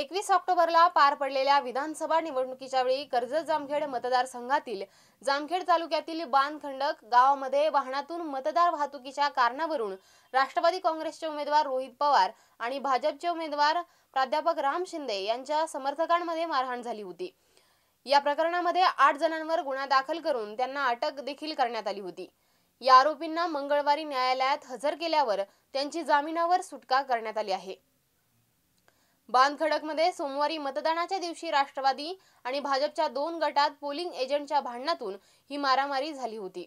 एकवीस ऑक्टोबरला पार पडलेल्या विधानसभा निवडणुकीच्या वेळी कर्जत जामखेड मतदारसंघातील जामखेड तालुक्यातील बांधखंडक गावामध्ये वाहनातून मतदार वाहतुकीच्या कारणावरून राष्ट्रवादी काँग्रेसचे उमेदवार रोहित पवार आणि भाजपचे उमेदवार प्राध्यापक राम शिंदे यांच्या समर्थकांमध्ये मारहाण झाली होती या प्रकरणामध्ये आठ जणांवर गुन्हा दाखल करून त्यांना अटक देखील करण्यात आली होती या आरोपींना मंगळवारी न्यायालयात हजर केल्यावर त्यांची जामिनावर सुटका करण्यात आली आहे बांधखडकमध्ये सोमवारी मतदानाच्या दिवशी राष्ट्रवादी आणि भाजपच्या दोन गटात पोलिंग एजंटच्या भांडणातून ही मारामारी झाली होती